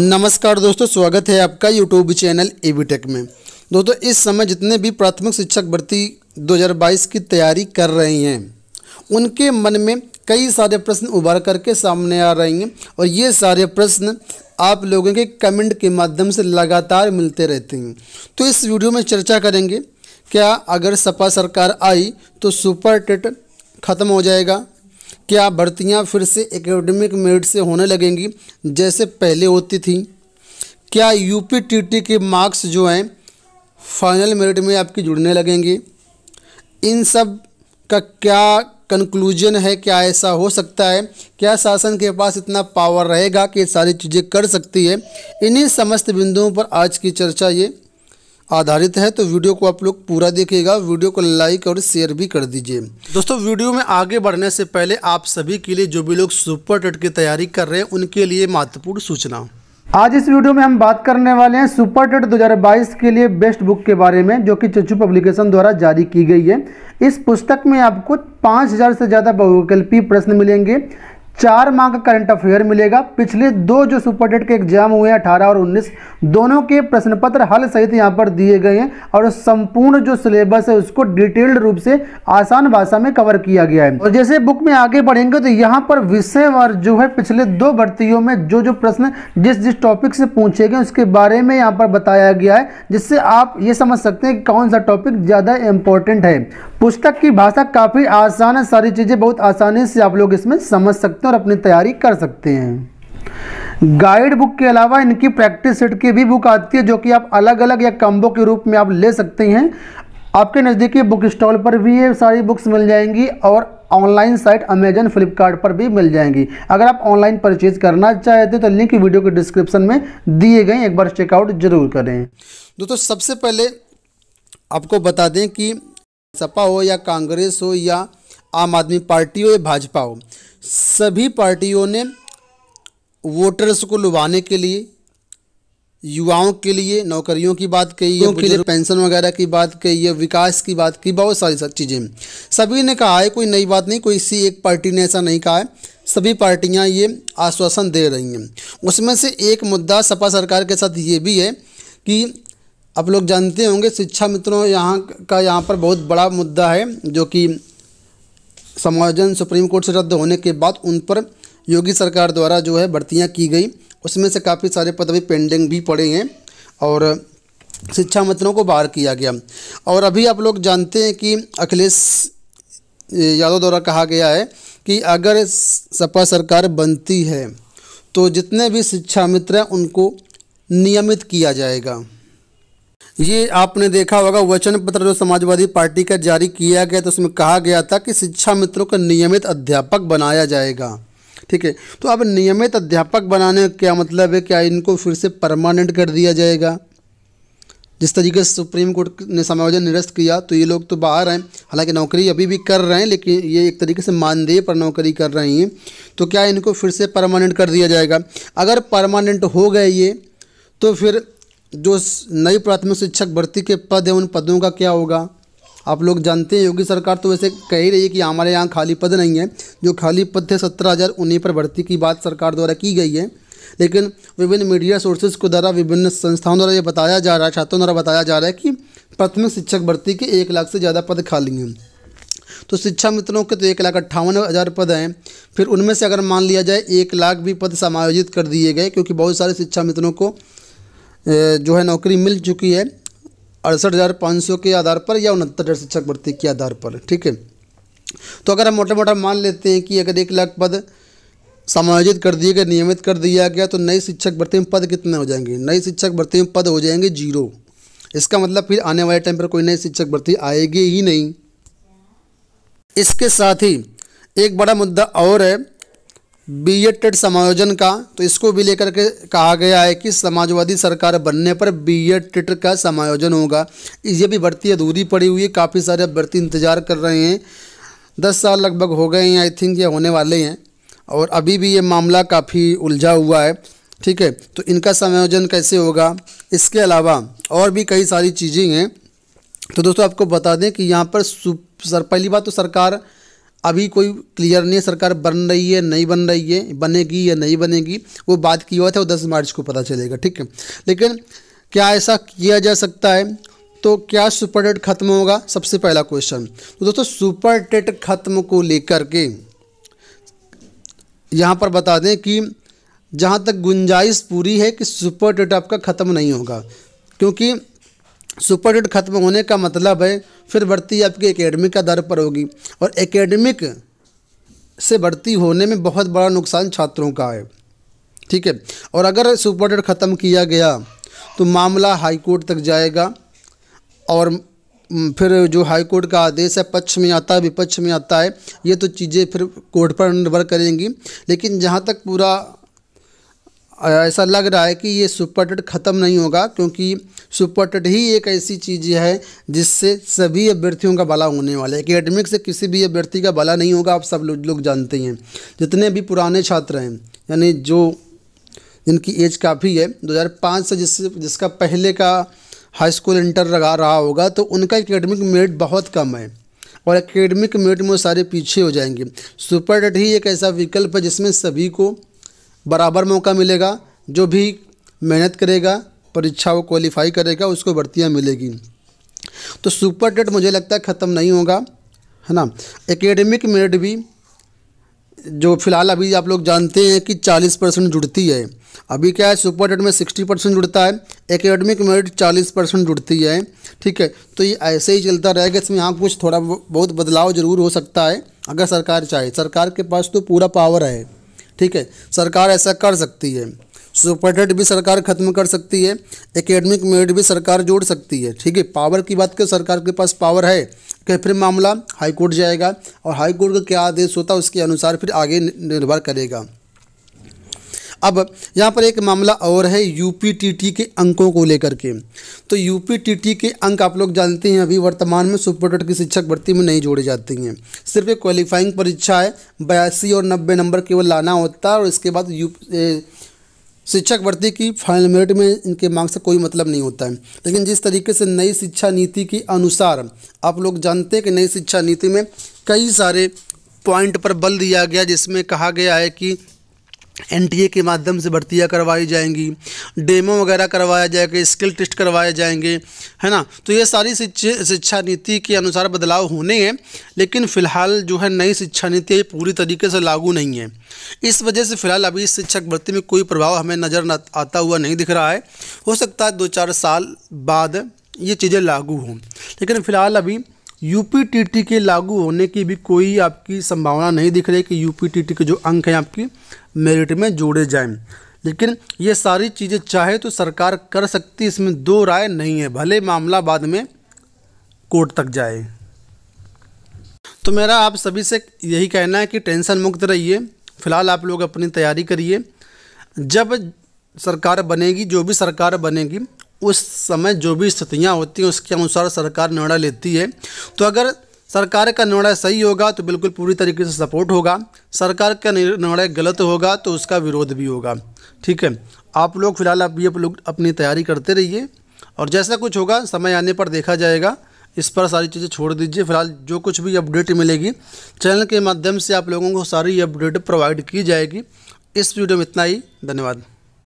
नमस्कार दोस्तों स्वागत है आपका यूट्यूब चैनल टेक में दोस्तों इस समय जितने भी प्राथमिक शिक्षक भर्ती 2022 की तैयारी कर रहे हैं उनके मन में कई सारे प्रश्न उभर करके सामने आ रहे हैं और ये सारे प्रश्न आप लोगों के कमेंट के माध्यम से लगातार मिलते रहते हैं तो इस वीडियो में चर्चा करेंगे क्या अगर सपा सरकार आई तो सुपर टेट ख़त्म हो जाएगा क्या भर्तियां फिर से एकेडमिक मेरिट से होने लगेंगी जैसे पहले होती थी क्या यूपी टीटी के मार्क्स जो हैं फाइनल मेरिट में आपकी जुड़ने लगेंगे इन सब का क्या कंक्लूजन है क्या ऐसा हो सकता है क्या शासन के पास इतना पावर रहेगा कि सारी चीज़ें कर सकती है इन्हीं समस्त बिंदुओं पर आज की चर्चा ये आधारित है तो वीडियो को आप लोग पूरा देखिएगा वीडियो को लाइक और शेयर भी कर दीजिए दोस्तों वीडियो में आगे बढ़ने से पहले आप सभी के लिए जो भी लोग सुपर टेट की तैयारी कर रहे हैं उनके लिए महत्वपूर्ण सूचना आज इस वीडियो में हम बात करने वाले हैं सुपर टेट 2022 के लिए बेस्ट बुक के बारे में जो कि चचू पब्लिकेशन द्वारा जारी की गई है इस पुस्तक में आपको 5000 से ज़्यादा बहुवैकल्पी प्रश्न मिलेंगे चार माह का करंट अफेयर मिलेगा पिछले दो जो सुपर डेट के एग्जाम हुए हैं अठारह और उन्नीस दोनों के प्रश्न पत्र हल सहित यहाँ पर दिए गए हैं और संपूर्ण जो सिलेबस है उसको डिटेल्ड रूप से आसान भाषा में कवर किया गया है और जैसे बुक में आगे बढ़ेंगे तो यहाँ पर विषय और जो है पिछले दो भर्तियों में जो जो प्रश्न जिस जिस टॉपिक से पूछे गए उसके बारे में यहाँ पर बताया गया है जिससे आप ये समझ सकते हैं कि कौन सा टॉपिक ज़्यादा इंपॉर्टेंट है पुस्तक की भाषा काफ़ी आसान है सारी चीज़ें बहुत आसानी से आप लोग इसमें समझ सकते हैं और अपनी तैयारी कर सकते हैं गाइड बुक के अलावा इनकी प्रैक्टिस सेट की भी बुक आती है जो कि आप अलग अलग या कम्बो के रूप में आप ले सकते हैं आपके नज़दीकी बुक स्टॉल पर भी ये सारी बुक्स मिल जाएंगी और ऑनलाइन साइट अमेजन फ्लिपकार्ट पर भी मिल जाएंगी अगर आप ऑनलाइन परचेज करना चाहते तो लिंक वीडियो के डिस्क्रिप्शन में दिए गए एक बार चेकआउट जरूर करें दोस्तों सबसे पहले आपको बता दें कि सपा हो या कांग्रेस हो या आम आदमी पार्टी हो या भाजपा हो सभी पार्टियों ने वोटर्स को लुभाने के लिए युवाओं के लिए नौकरियों की बात कही है के लिए पेंशन वगैरह की बात कही है विकास की बात की बहुत सारी चीज़ें सभी ने कहा है कोई नई बात नहीं कोई सी एक पार्टी ने ऐसा नहीं कहा है सभी पार्टियां ये आश्वासन दे रही हैं उसमें से एक मुद्दा सपा सरकार के साथ ये भी है कि आप लोग जानते होंगे शिक्षा मित्रों यहाँ का यहाँ पर बहुत बड़ा मुद्दा है जो कि समायोजन सुप्रीम कोर्ट से रद्द होने के बाद उन पर योगी सरकार द्वारा जो है भर्तियाँ की गई उसमें से काफ़ी सारे पद अभी पेंडिंग भी पड़े हैं और शिक्षा मित्रों को बाहर किया गया और अभी आप लोग जानते हैं कि अखिलेश यादव द्वारा कहा गया है कि अगर सपा सरकार बनती है तो जितने भी शिक्षा मित्र हैं उनको नियमित किया जाएगा ये आपने देखा होगा वचन पत्र जो समाजवादी पार्टी का जारी किया गया तो उसमें कहा गया था कि शिक्षा मित्रों को नियमित अध्यापक बनाया जाएगा ठीक है तो अब नियमित अध्यापक बनाने का क्या मतलब है क्या इनको फिर से परमानेंट कर दिया जाएगा जिस तरीके से सुप्रीम कोर्ट ने समायोजन निरस्त किया तो ये लोग तो बाहर हैं हालांकि नौकरी अभी भी कर रहे हैं लेकिन ये एक तरीके से मानदेय पर नौकरी कर रही हैं तो क्या इनको फिर से परमानेंट कर दिया जाएगा अगर परमानेंट हो गए ये तो फिर जो नई प्राथमिक शिक्षक भर्ती के पद हैं उन पदों का क्या होगा आप लोग जानते हैं योगी सरकार तो वैसे कह ही रही है कि हमारे यहाँ खाली पद नहीं है जो खाली पद थे सत्रह हज़ार उन्हीं पर भर्ती की बात सरकार द्वारा की गई है लेकिन विभिन्न मीडिया सोर्सेज को द्वारा विभिन्न संस्थाओं द्वारा ये बताया जा रहा है छात्रों द्वारा बताया जा रहा है कि प्राथमिक शिक्षक भर्ती के एक लाख से ज़्यादा पद खाली हैं तो शिक्षा मित्रों के तो एक लाख अट्ठावन हज़ार पद हैं फिर उनमें से अगर मान लिया जाए एक लाख भी पद समायोजित कर दिए गए क्योंकि बहुत सारे शिक्षा मित्रों को जो है नौकरी मिल चुकी है अड़सठ हज़ार पाँच सौ के आधार पर या उनहत्तर हज़ार शिक्षक भर्ती के आधार पर ठीक है तो अगर हम मोटा मोटा मान लेते हैं कि अगर एक लाख पद समायोजित कर दिए गए नियमित कर दिया गया तो नई शिक्षक भर्ती में पद कितने हो जाएंगे नई शिक्षक भर्ती में पद हो जाएंगे जीरो इसका मतलब फिर आने वाले टाइम पर कोई नई शिक्षक भर्ती आएगी ही नहीं इसके साथ ही एक बड़ा मुद्दा और है बी एड समायोजन का तो इसको भी लेकर के कहा गया है कि समाजवादी सरकार बनने पर बी एड का समायोजन होगा ये भी भर्ती अधूरी पड़ी हुई है काफ़ी सारे अभ्यर्थी इंतजार कर रहे हैं दस साल लगभग हो गए हैं आई थिंक ये होने वाले हैं और अभी भी ये मामला काफ़ी उलझा हुआ है ठीक है तो इनका समायोजन कैसे होगा इसके अलावा और भी कई सारी चीज़ें हैं तो दोस्तों आपको बता दें कि यहाँ पर सर पहली बात तो सरकार अभी कोई क्लियर नहीं है सरकार बन रही है नहीं बन रही है बनेगी या नहीं बनेगी वो बात की बात है वो दस मार्च को पता चलेगा ठीक है लेकिन क्या ऐसा किया जा सकता है तो क्या सुपर डेट खत्म होगा सबसे पहला क्वेश्चन तो दोस्तों सुपर डेट खत्म को लेकर के यहाँ पर बता दें कि जहाँ तक गुंजाइश पूरी है कि सुपर डेट आपका ख़त्म नहीं होगा क्योंकि सुपर डेट खत्म होने का मतलब है फिर बढ़ती आपकी एकेडमिक दर पर होगी और एकेडमिक से बढ़ती होने में बहुत बड़ा नुकसान छात्रों का है ठीक है और अगर सुपर डेट ख़त्म किया गया तो मामला हाई कोर्ट तक जाएगा और फिर जो हाई कोर्ट का आदेश है पक्ष में आता है विपक्ष में आता है ये तो चीज़ें फिर कोर्ट पर निर्भर करेंगी लेकिन जहाँ तक पूरा ऐसा लग रहा है कि ये सुपर टेट ख़त्म नहीं होगा क्योंकि सुपर टेट ही एक ऐसी चीज़ है जिससे सभी अभ्यर्थियों का भला होने वाला है एकेडमिक से किसी भी अभ्यर्थी का भला नहीं होगा आप सब लोग जानते हैं जितने भी पुराने छात्र हैं यानी जो जिनकी एज काफ़ी है 2005 से जिस जिसका पहले का हाई स्कूल इंटर लगा रहा होगा तो उनका एकेडमिक मेरिट बहुत कम है और एकेडमिक मेरिट में सारे पीछे हो जाएंगे सुपर टेट ही एक ऐसा विकल्प है जिसमें सभी को बराबर मौका मिलेगा जो भी मेहनत करेगा परीक्षा को क्वालिफाई करेगा उसको भर्तियाँ मिलेगी तो सुपर टेट मुझे लगता है ख़त्म नहीं होगा है ना एकेडमिक मेरिट भी जो फिलहाल अभी आप लोग जानते हैं कि 40 परसेंट जुड़ती है अभी क्या है सुपर टेट में 60 परसेंट जुड़ता है एकेडमिक मेरिट 40 परसेंट जुड़ती है ठीक है तो ये ऐसे ही चलता रहेगा इसमें यहाँ कुछ थोड़ा बहुत बदलाव ज़रूर हो सकता है अगर सरकार चाहे सरकार के पास तो पूरा पावर है ठीक है सरकार ऐसा कर सकती है सुपरटेट भी सरकार खत्म कर सकती है एकेडमिक मेरिट भी सरकार जोड़ सकती है ठीक है पावर की बात करें सरकार के पास पावर है क्या फिर मामला हाईकोर्ट जाएगा और हाईकोर्ट का क्या आदेश होता है उसके अनुसार फिर आगे निर्भर करेगा अब यहाँ पर एक मामला और है यूपीटीटी के अंकों को लेकर के तो यूपीटीटी के अंक आप लोग जानते हैं अभी वर्तमान में टेट की शिक्षक भर्ती में नहीं जोड़े जाते हैं सिर्फ एक क्वालिफाइंग परीक्षा है बयासी और नब्बे नंबर केवल लाना होता है और इसके बाद यू शिक्षक भर्ती की फाइनल मेरिट में इनके मार्क्स से कोई मतलब नहीं होता है लेकिन जिस तरीके से नई शिक्षा नीति के अनुसार आप लोग जानते हैं कि नई शिक्षा नीति में कई सारे पॉइंट पर बल दिया गया जिसमें कहा गया है कि एनटीए के माध्यम से भर्तियाँ करवाई जाएंगी डेमो वगैरह करवाया जाएगा स्किल टेस्ट करवाए जाएंगे है ना तो ये सारी शिक्षा नीति के अनुसार बदलाव होने हैं लेकिन फ़िलहाल जो है नई शिक्षा नीति पूरी तरीके से लागू नहीं है इस वजह से फ़िलहाल अभी शिक्षक भर्ती में कोई प्रभाव हमें नज़र आता हुआ नहीं दिख रहा है हो सकता है दो चार साल बाद ये चीज़ें लागू हों लेकिन फ़िलहाल अभी यूपीटीटी के लागू होने की भी कोई आपकी संभावना नहीं दिख रही कि यूपीटीटी के जो अंक हैं आपकी मेरिट में जोड़े जाएं लेकिन ये सारी चीज़ें चाहे तो सरकार कर सकती इसमें दो राय नहीं है भले मामला बाद में कोर्ट तक जाए तो मेरा आप सभी से यही कहना है कि टेंशन मुक्त रहिए फ़िलहाल आप लोग अपनी तैयारी करिए जब सरकार बनेगी जो भी सरकार बनेगी उस समय जो भी स्थितियाँ होती हैं उसके अनुसार सरकार निर्णय लेती है तो अगर सरकार का निर्णय सही होगा तो बिल्कुल पूरी तरीके से सपोर्ट होगा सरकार का निर्णय गलत होगा तो उसका विरोध भी होगा ठीक है आप लोग फिलहाल आप ये लोग अपनी तैयारी करते रहिए और जैसा कुछ होगा समय आने पर देखा जाएगा इस पर सारी चीज़ें छोड़ दीजिए फिलहाल जो कुछ भी अपडेट मिलेगी चैनल के माध्यम से आप लोगों को सारी अपडेट प्रोवाइड की जाएगी इस वीडियो में इतना ही धन्यवाद